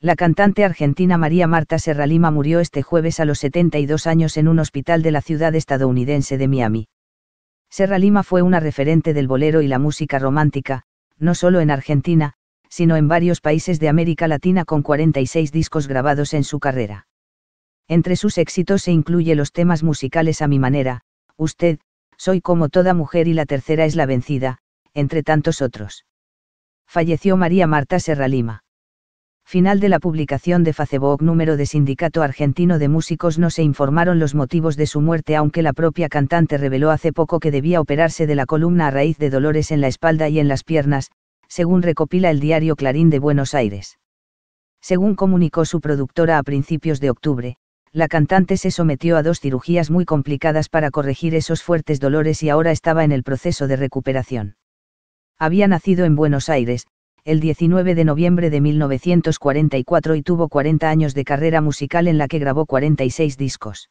La cantante argentina María Marta Serralima murió este jueves a los 72 años en un hospital de la ciudad estadounidense de Miami. Serralima fue una referente del bolero y la música romántica, no solo en Argentina, sino en varios países de América Latina con 46 discos grabados en su carrera. Entre sus éxitos se incluye los temas musicales A mi manera, Usted, Soy como toda mujer y La tercera es la vencida, entre tantos otros. Falleció María Marta Serralima final de la publicación de Facebook número de Sindicato Argentino de Músicos no se informaron los motivos de su muerte aunque la propia cantante reveló hace poco que debía operarse de la columna a raíz de dolores en la espalda y en las piernas, según recopila el diario Clarín de Buenos Aires. Según comunicó su productora a principios de octubre, la cantante se sometió a dos cirugías muy complicadas para corregir esos fuertes dolores y ahora estaba en el proceso de recuperación. Había nacido en Buenos Aires, el 19 de noviembre de 1944 y tuvo 40 años de carrera musical en la que grabó 46 discos.